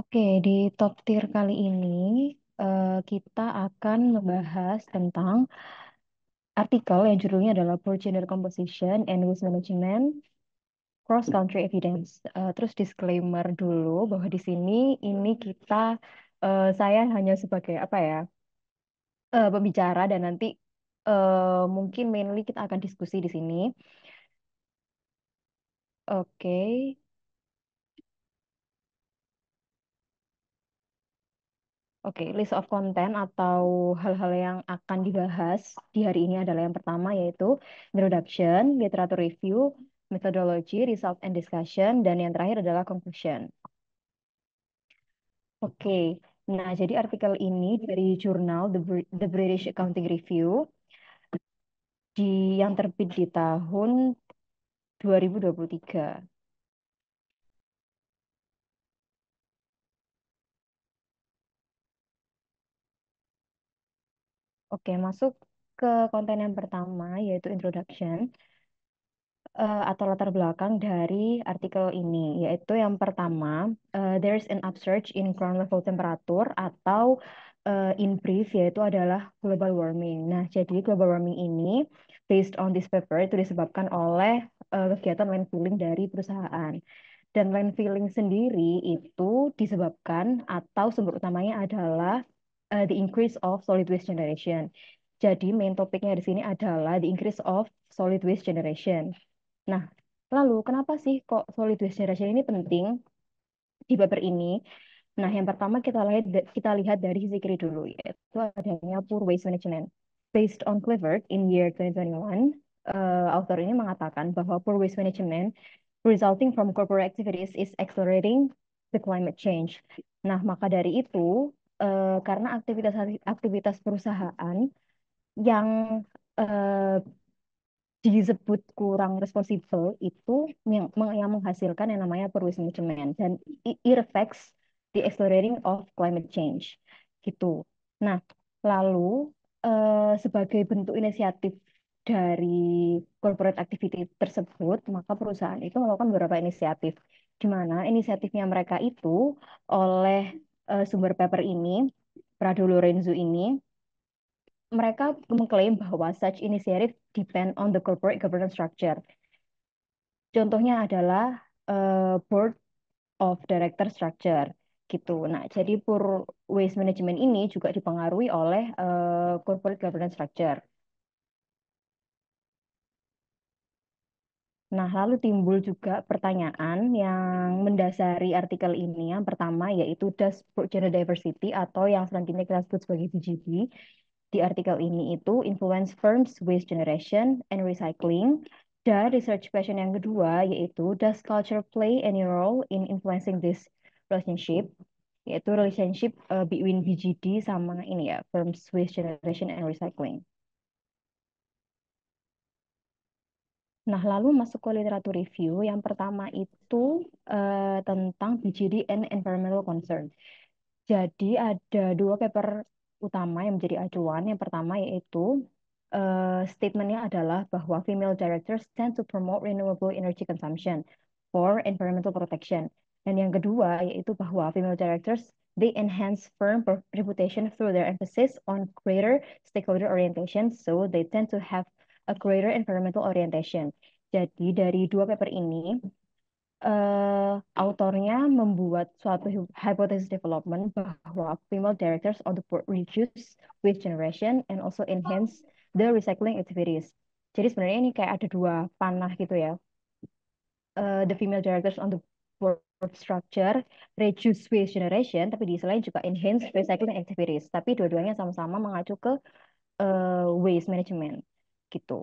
Oke, di top tier kali ini uh, kita akan membahas tentang artikel yang judulnya adalah Poor Gender Composition and Waste Management Cross Country Evidence. Uh, terus disclaimer dulu bahwa di sini ini kita uh, saya hanya sebagai apa ya uh, pembicara dan nanti uh, mungkin mainly kita akan diskusi di sini. Oke. Oke, list of content atau hal-hal yang akan dibahas di hari ini adalah yang pertama yaitu introduction, literature review, methodology, result and discussion, dan yang terakhir adalah conclusion. Oke, nah jadi artikel ini dari jurnal The, Br The British Accounting Review di yang terbit di tahun 2023. Oke, masuk ke konten yang pertama yaitu introduction uh, atau latar belakang dari artikel ini yaitu yang pertama uh, there is an upsurge in ground level temperature atau uh, in brief yaitu adalah global warming. Nah, jadi global warming ini based on this paper itu disebabkan oleh uh, kegiatan landfilling dari perusahaan. Dan landfilling sendiri itu disebabkan atau sumber utamanya adalah Eh, the increase of solid waste generation. Jadi main topiknya di sini adalah the increase of solid waste generation. Nah, lalu kenapa sih kok solid waste generation ini penting di paper ini? Nah, yang pertama kita lihat kita lihat dari sisi kiri dulu yaitu adanya poor waste management. Based on Clifford in year 2021, uh, eh, author ini mengatakan bahwa poor waste management resulting from corporate activities is accelerating the climate change. Nah, maka dari itu eh, karena aktivitas aktivitas perusahaan yang eh, disebut kurang responsibel itu yang, yang menghasilkan yang namanya perusahaan management dan it affects the accelerating of climate change gitu. Nah, lalu eh, sebagai bentuk inisiatif dari corporate activity tersebut, maka perusahaan itu melakukan beberapa inisiatif di mana inisiatifnya mereka itu oleh uh, sumber paper ini, Prado Lorenzo ini, mereka mengklaim bahwa such initiative depend on the corporate governance structure. Contohnya adalah uh, board of director structure gitu. Nah, jadi poor waste management ini juga dipengaruhi oleh uh, corporate governance structure. Nah, lalu timbul juga pertanyaan yang mendasari artikel ini. Yang pertama yaitu does gender diversity atau yang selanjutnya kita sebut sebagai DGD. Di artikel ini itu influence firms waste generation and recycling. Dan research question yang kedua yaitu does culture play any role in influencing this relationship? Yaitu relationship eh, between DGD sama ini ya, firms waste generation and recycling. Nah, lalu masuk ke literatur review. Yang pertama itu uh, tentang BGD and environmental concern. Jadi ada dua paper utama yang menjadi acuan. Yang pertama yaitu uh, statementnya adalah bahwa female directors tend to promote renewable energy consumption for environmental protection. Dan yang kedua yaitu bahwa female directors they enhance firm reputation through their emphasis on greater stakeholder orientation, so they tend to have a greater environmental orientation. Jadi dari dua paper ini, uh, autornya membuat suatu hypothesis development bahwa female directors on the board reduce waste generation and also enhance the recycling activities. Jadi sebenarnya ini kayak ada dua panah gitu ya. Uh, the female directors on the board structure reduce waste generation, tapi di selain juga enhance recycling activities. Tapi dua-duanya sama-sama mengacu ke uh, waste management gitu.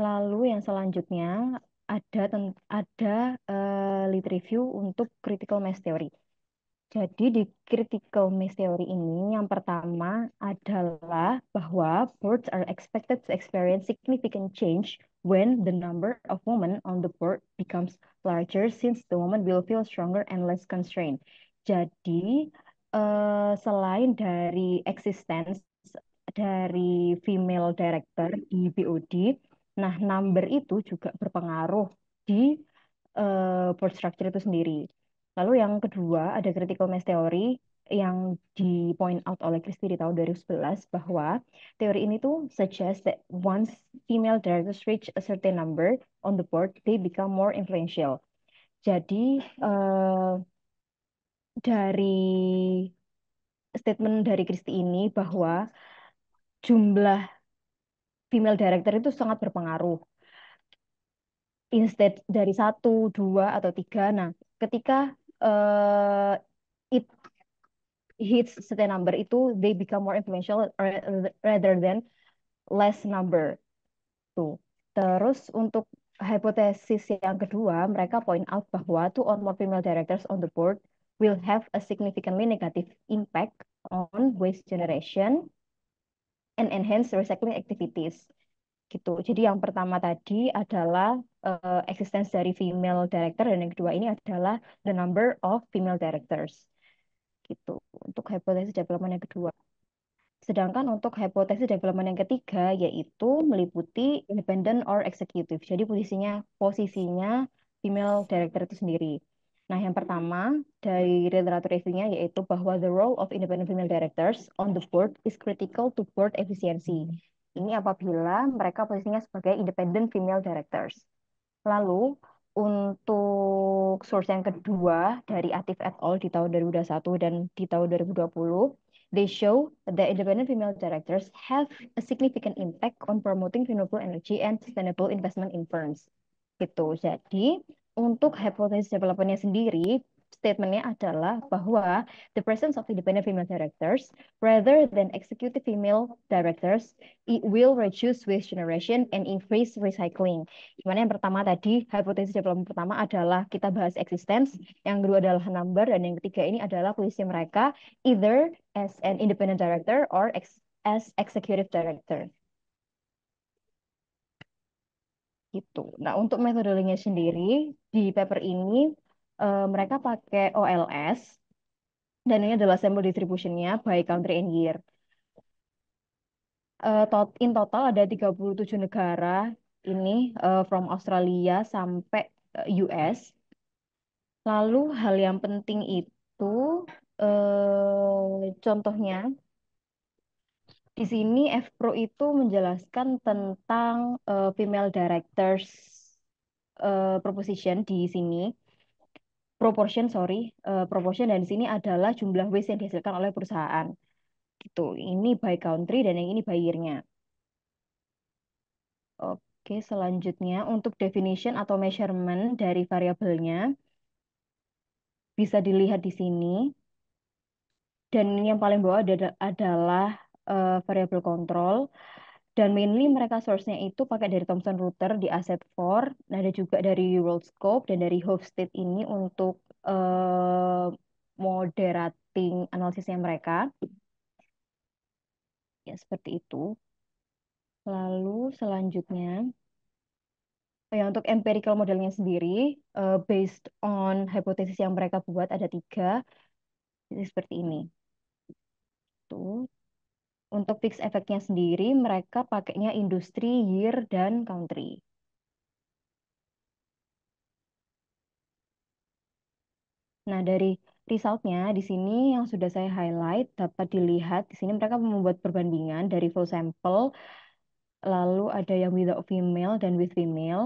Lalu yang selanjutnya ada ada uh, lead review untuk critical mass theory. Jadi di critical mass theory ini yang pertama adalah bahwa boards are expected to experience significant change when the number of women on the board becomes larger since the women will feel stronger and less constrained. Jadi uh, selain dari eksistensi dari female director di BOD. Nah, number itu juga berpengaruh di uh, board structure itu sendiri. Lalu yang kedua ada critical mass theory yang di point out oleh Christie di tahun 2011 bahwa teori ini tuh suggest that once female directors reach a certain number on the board, they become more influential. Jadi uh, dari statement dari Christie ini bahwa jumlah female director itu sangat berpengaruh. Instead dari satu, dua, atau tiga. Nah, ketika uh, it hits certain number itu, they become more influential rather than less number. Tuh. Terus untuk hipotesis yang kedua, mereka point out bahwa two or more female directors on the board will have a significantly negative impact on waste generation and enhance recycling activities gitu. Jadi yang pertama tadi adalah uh, existence dari female director dan yang kedua ini adalah the number of female directors. Gitu. Untuk hipotesis development yang kedua. Sedangkan untuk hipotesis development yang ketiga yaitu meliputi independent or executive. Jadi posisinya posisinya female director itu sendiri. Nah, yang pertama dari literatur review yaitu bahwa the role of independent female directors on the board is critical to board efficiency. Ini apabila mereka posisinya sebagai independent female directors. Lalu, untuk source yang kedua dari Atif et al. di tahun 2021 dan di tahun 2020, they show that independent female directors have a significant impact on promoting renewable energy and sustainable investment in firms. Gitu. Jadi, untuk hypothesis developmentnya sendiri, statementnya adalah bahwa the presence of independent female directors rather than executive female directors it will reduce waste generation and increase recycling. Gimana yang pertama tadi, hipotesis development pertama adalah kita bahas existence, yang kedua adalah number, dan yang ketiga ini adalah posisi mereka either as an independent director or as executive director. gitu. Nah, untuk metodologinya sendiri di paper ini uh, mereka pakai OLS dan ini adalah sampel nya by country and year. Uh, in total ada 37 negara ini uh, from Australia sampai US. Lalu hal yang penting itu contohnya di sini FPRO itu menjelaskan tentang uh, female directors uh, proposition di sini proportion sorry uh, proportion dan di sini adalah jumlah waste yang dihasilkan oleh perusahaan gitu ini by country dan yang ini by year-nya oke selanjutnya untuk definition atau measurement dari variabelnya bisa dilihat di sini dan yang paling bawah adalah uh, variable control dan mainly mereka source-nya itu pakai dari Thomson router di Asset 4, nah, ada juga dari WorldScope dan dari Hofstede ini untuk uh, moderating analisisnya mereka. Ya, seperti itu. Lalu selanjutnya, ya, untuk empirical modelnya sendiri, uh, based on hipotesis yang mereka buat ada tiga, jadi seperti ini. Tuh. Untuk fixed efeknya sendiri, mereka pakainya industri, year, dan country. Nah, dari resultnya di sini yang sudah saya highlight dapat dilihat di sini mereka membuat perbandingan dari full sample, lalu ada yang without female dan with female.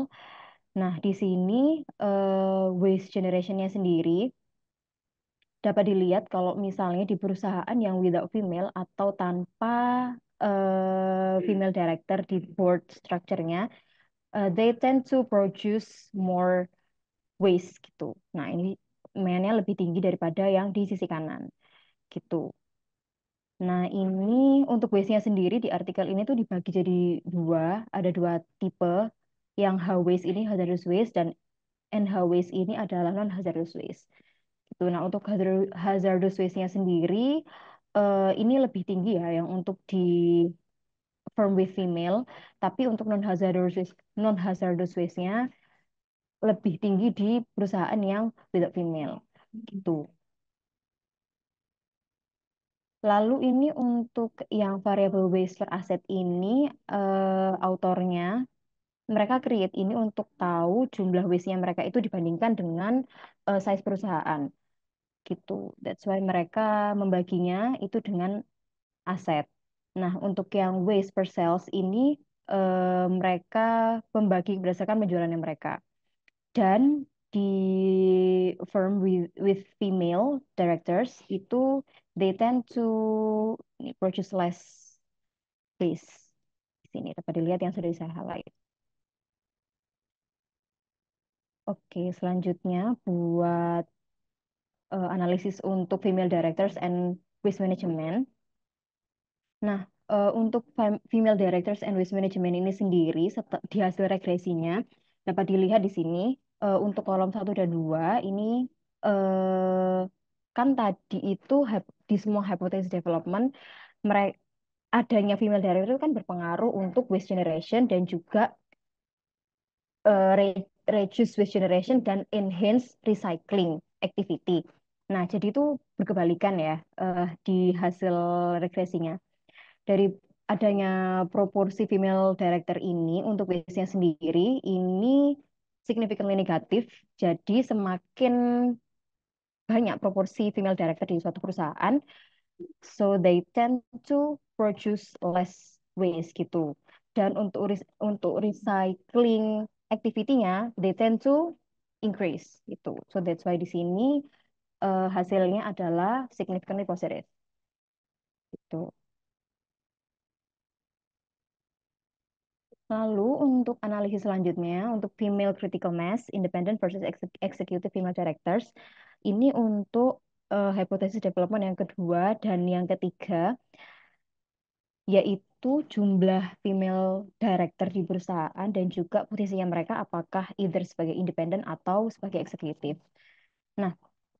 Nah, di sini uh, waste generationnya sendiri dapat dilihat kalau misalnya di perusahaan yang without female atau tanpa uh, female director di board structure-nya, uh, they tend to produce more waste gitu. Nah, ini mainnya lebih tinggi daripada yang di sisi kanan gitu. Nah, ini untuk waste-nya sendiri di artikel ini tuh dibagi jadi dua, ada dua tipe yang high waste ini hazardous waste dan NH waste ini adalah non hazardous waste gitu. Nah, untuk hazardous waste-nya sendiri uh, ini lebih tinggi ya yang untuk di firm with female, tapi untuk non hazardous waste, non hazardous waste-nya lebih tinggi di perusahaan yang without female gitu. Lalu ini untuk yang variable waste per aset ini uh, autornya mereka create ini untuk tahu jumlah waste-nya mereka itu dibandingkan dengan uh, size perusahaan gitu. That's why mereka membaginya itu dengan aset. Nah, untuk yang waste per sales ini eh, mereka membagi berdasarkan penjualannya mereka. Dan di firm with, with female directors itu they tend to purchase less waste Di sini dapat dilihat yang sudah saya highlight. Oke, selanjutnya buat uh, analisis untuk female directors and waste management. Nah, uh, untuk female directors and waste management ini sendiri di hasil regresinya dapat dilihat di sini uh, untuk kolom 1 dan 2 ini uh, kan tadi itu di semua hypothesis development mereka adanya female director kan berpengaruh untuk waste generation dan juga uh, reduce waste generation dan enhance recycling activity. Nah, jadi itu berkebalikan ya uh, di hasil regresinya. Dari adanya proporsi female director ini untuk biasanya sendiri ini significantly negatif. Jadi semakin banyak proporsi female director di suatu perusahaan, so they tend to produce less waste gitu. Dan untuk untuk recycling activity-nya, they tend to increase gitu So that's why di sini uh, hasilnya adalah significantly positive. Gitu. Lalu untuk analisis selanjutnya untuk female critical mass, independent versus executive female directors, ini untuk uh, eh, hipotesis development yang kedua dan yang ketiga yaitu jumlah female director di perusahaan dan juga posisinya mereka apakah either sebagai independent atau sebagai eksekutif. Nah,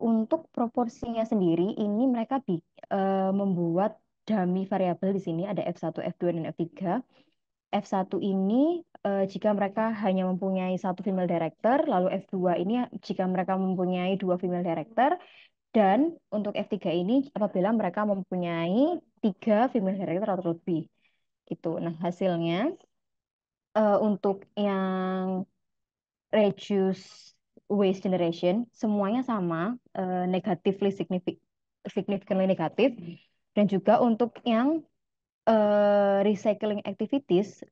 untuk proporsinya sendiri ini mereka bi, uh, membuat dummy variabel di sini ada F1, F2 dan F3. F1 ini uh, jika mereka hanya mempunyai satu female director, lalu F2 ini jika mereka mempunyai dua female director, dan untuk F3 ini apabila mereka mempunyai tiga female director atau lebih. Gitu. Nah, hasilnya uh, untuk yang reduce waste generation semuanya sama uh, negatively significant significantly negatif dan juga untuk yang uh, recycling activities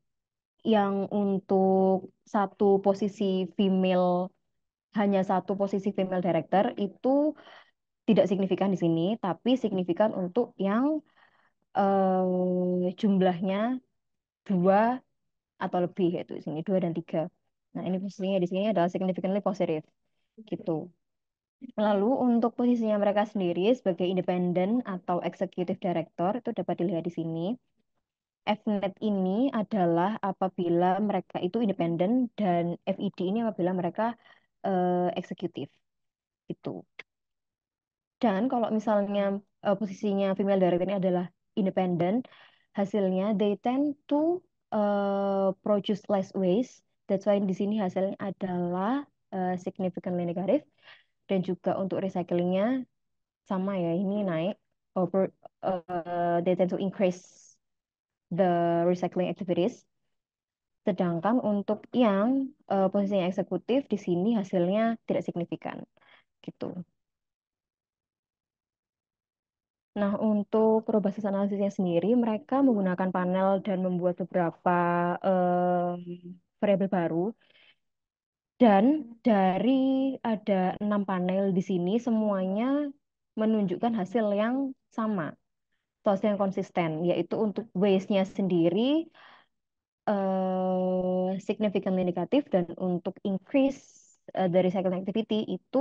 yang untuk satu posisi female hanya satu posisi female director itu tidak signifikan di sini tapi signifikan untuk yang uh, jumlahnya dua atau lebih yaitu di sini dua dan tiga Nah, ini posisinya di sini adalah significantly positive. Gitu. Lalu untuk posisinya mereka sendiri sebagai independent atau executive director itu dapat dilihat di sini. FNet ini adalah apabila mereka itu independen dan FID e ini apabila mereka uh, eh, eksekutif. gitu Dan kalau misalnya uh, posisinya female director ini adalah independen, hasilnya they tend to uh, produce less waste That's why di sini hasilnya adalah uh, significantly negatif dan juga untuk recyclingnya sama ya ini naik over uh, they tend to increase the recycling activities. Sedangkan untuk yang uh, posisinya eksekutif di sini hasilnya tidak signifikan gitu. Nah, untuk probabilitas analisisnya sendiri mereka menggunakan panel dan membuat beberapa uh, variabel baru. Dan dari ada enam panel di sini semuanya menunjukkan hasil yang sama, hasil yang konsisten, yaitu untuk waste-nya sendiri uh, significantly negatif dan untuk increase uh, eh, dari cycle activity itu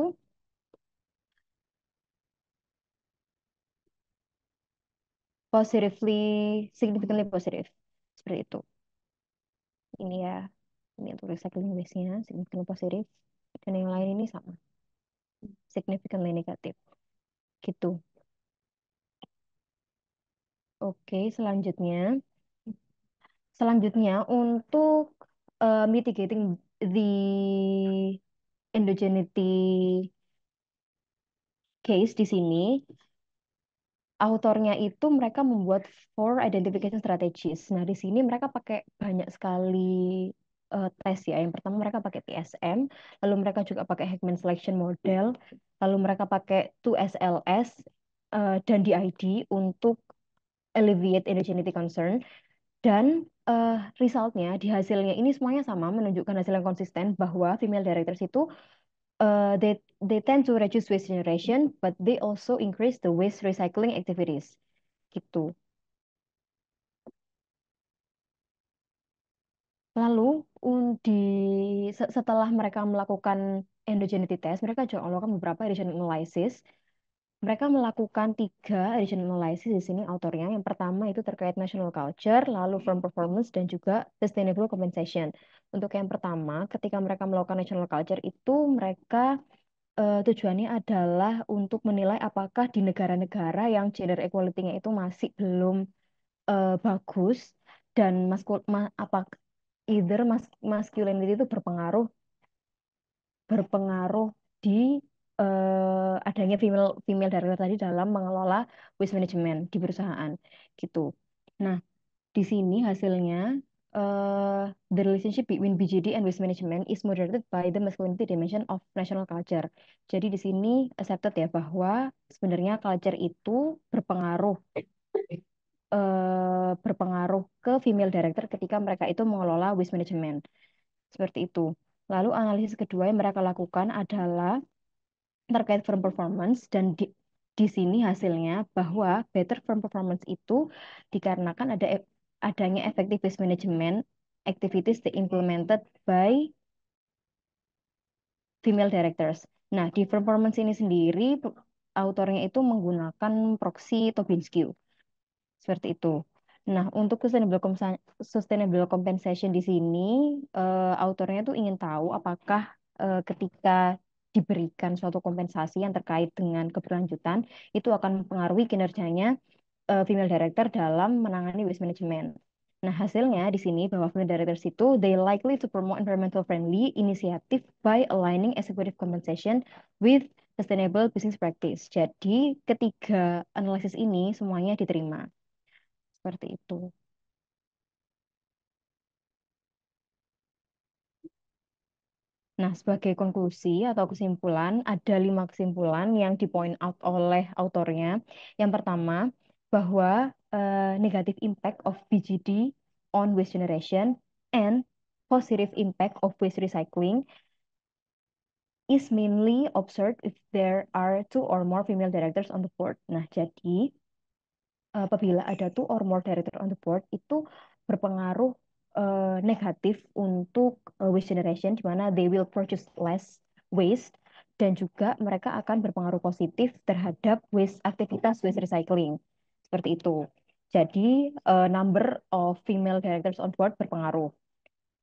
positively significantly positive. seperti itu. Ini ya ini untuk recycling waste-nya signifikan positif dan yang lain ini sama significantly negatif gitu oke selanjutnya selanjutnya untuk uh, mitigating the endogeneity case di sini autornya itu mereka membuat four identification strategies. Nah, di sini mereka pakai banyak sekali uh, tes ya. Yang pertama mereka pakai TSM, lalu mereka juga pakai Hackman Selection Model, lalu mereka pakai 2SLS uh, eh, dan DID untuk alleviate endogeneity concern. Dan uh, resultnya di hasilnya ini semuanya sama menunjukkan hasil yang konsisten bahwa female directors itu uh, they they tend to reduce waste generation, but they also increase the waste recycling activities. Gitu. Lalu un- di setelah mereka melakukan endogeneity test, mereka juga melakukan beberapa additional analysis. Mereka melakukan tiga additional analysis di sini autornya. Yang pertama itu terkait national culture, lalu hmm. firm performance, dan juga sustainable compensation. Untuk yang pertama, ketika mereka melakukan national culture itu mereka uh, tujuannya adalah untuk menilai apakah di negara-negara yang gender equality-nya itu masih belum uh, bagus dan maskul ma apa either mas masculinity itu berpengaruh berpengaruh di uh, adanya female female director tadi dalam mengelola waste management di perusahaan gitu. Nah, di sini hasilnya Uh, the relationship between BJD and waste management is moderated by the masculinity dimension of national culture. Jadi di sini accepted ya bahwa sebenarnya culture itu berpengaruh Eh, berpengaruh ke female director ketika mereka itu mengelola waste management. Seperti itu. Lalu analisis kedua yang mereka lakukan adalah terkait firm performance dan di, di sini hasilnya bahwa better firm performance itu dikarenakan ada e, adanya effective waste management activities they implemented by female directors. Nah, di performance ini sendiri autornya itu menggunakan proxy Tobin-Skew. Seperti itu. Nah, untuk sustainable, sustainable compensation di sini, uh, autornya tuh ingin tahu apakah uh, ketika diberikan suatu kompensasi yang terkait dengan keberlanjutan, itu akan mempengaruhi kinerjanya uh, female director dalam menangani waste management. Nah, hasilnya di sini bahwa female directors itu they likely to promote environmental friendly initiative by aligning executive compensation with sustainable business practice. Jadi, ketiga analisis ini semuanya diterima. Seperti itu. Nah, sebagai konklusi atau kesimpulan, ada lima kesimpulan yang dipoint out oleh autornya. Yang pertama, bahwa uh, negative impact of BGD on waste generation and positive impact of waste recycling is mainly observed if there are two or more female directors on the board. Nah, jadi Eh, apabila ada two or more director on the board itu berpengaruh uh, negatif untuk uh, waste generation di mana they will purchase less waste dan juga mereka akan berpengaruh positif terhadap waste aktivitas waste recycling seperti itu. Jadi uh, number of female directors on board berpengaruh.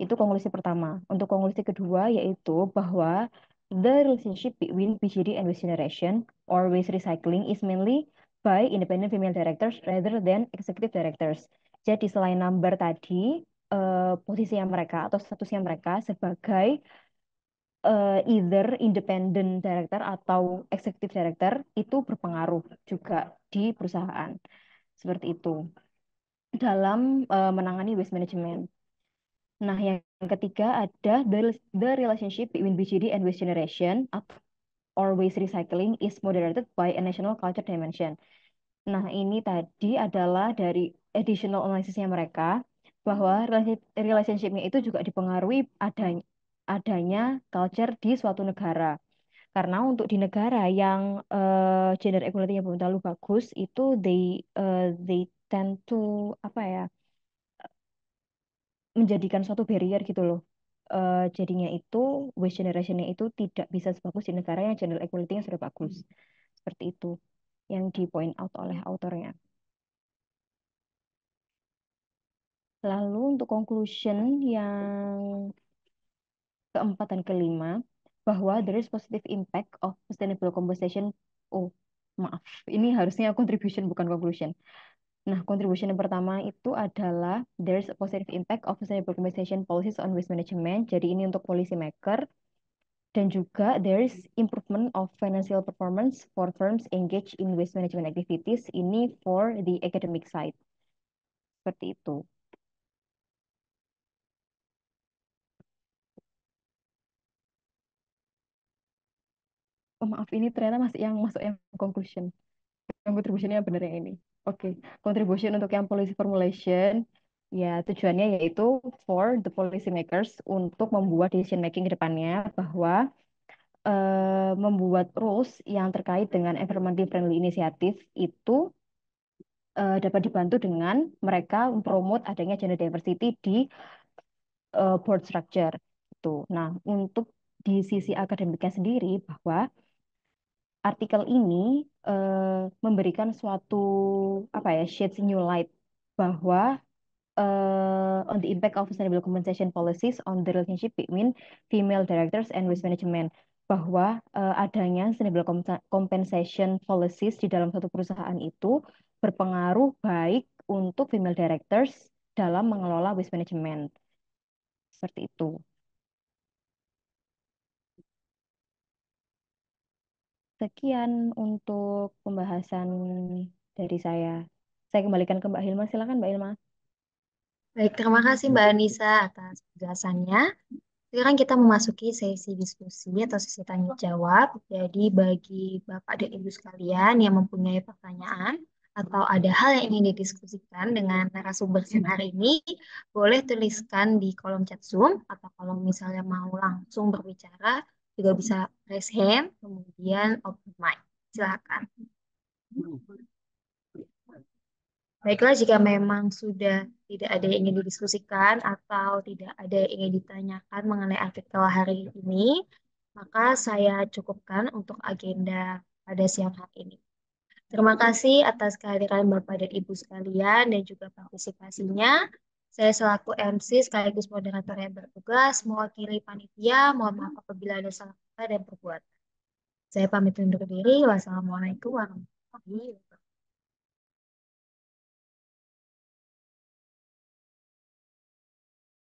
Itu konklusi pertama. Untuk konklusi kedua yaitu bahwa the relationship between PGD and waste generation or waste recycling is mainly by independent female directors rather than executive directors. Jadi selain number tadi, uh, yang mereka atau statusnya mereka sebagai uh, either independent director atau executive director itu berpengaruh juga di perusahaan. Seperti itu. Dalam uh, menangani waste management. Nah, yang ketiga ada the, the relationship between BGD and waste generation atau or waste recycling is moderated by a national culture dimension. Nah, ini tadi adalah dari additional analysis-nya mereka bahwa relationship-nya itu juga dipengaruhi adanya, adanya culture di suatu negara. Karena untuk di negara yang uh, gender equality-nya belum terlalu bagus itu they uh, they tend to apa ya menjadikan suatu barrier gitu loh uh, jadinya itu waste generationnya itu tidak bisa sebagus di negara yang gender equality-nya sudah bagus. Hmm. Seperti itu yang di point out oleh autornya. Lalu untuk conclusion yang keempat dan kelima, bahwa there is positive impact of sustainable conversation Oh, maaf, ini harusnya contribution bukan conclusion. Nah, contribution yang pertama itu adalah there's a positive impact of sustainable compensation policies on waste management. Jadi ini untuk policy maker. Dan juga there is improvement of financial performance for firms engaged in waste management activities. Ini for the academic side. Seperti itu. Oh, maaf, ini ternyata masih yang masuk yang conclusion yang contributionnya benar yang ini. Oke, okay. contribution untuk yang policy formulation ya tujuannya yaitu for the policy makers untuk membuat decision making ke depannya bahwa uh, membuat rules yang terkait dengan environmental friendly inisiatif itu uh, dapat dibantu dengan mereka mempromot adanya gender diversity di uh, board structure itu. Nah, untuk di sisi akademiknya sendiri bahwa artikel ini Eh, memberikan suatu apa ya sheds new light bahwa uh, on the impact of sustainable compensation policies on the relationship between female directors and risk management bahwa uh, adanya sustainable compensation policies di dalam satu perusahaan itu berpengaruh baik untuk female directors dalam mengelola waste management. Seperti itu. Sekian untuk pembahasan dari saya. Saya kembalikan ke Mbak Hilma. Silakan Mbak Hilma. Baik, terima kasih Mbak Anissa atas penjelasannya. Sekarang kita memasuki sesi diskusi atau sesi tanya jawab. Jadi bagi Bapak dan Ibu sekalian yang mempunyai pertanyaan atau ada hal yang ingin didiskusikan dengan narasumber sehari ini, boleh tuliskan di kolom chat Zoom atau kalau misalnya mau langsung berbicara, juga bisa raise hand, kemudian open mic. Silakan. Baiklah, jika memang sudah tidak ada yang ingin didiskusikan atau tidak ada yang ingin ditanyakan mengenai artikel hari ini, maka saya cukupkan untuk agenda pada siang hari ini. Terima kasih atas kehadiran Bapak dan Ibu sekalian dan juga partisipasinya. Saya selaku MC sekaligus moderator yang bertugas mewakili panitia. Mohon maaf apabila ada salah kata dan perbuatan. Saya pamit undur diri. Wassalamualaikum warahmatullahi wabarakatuh.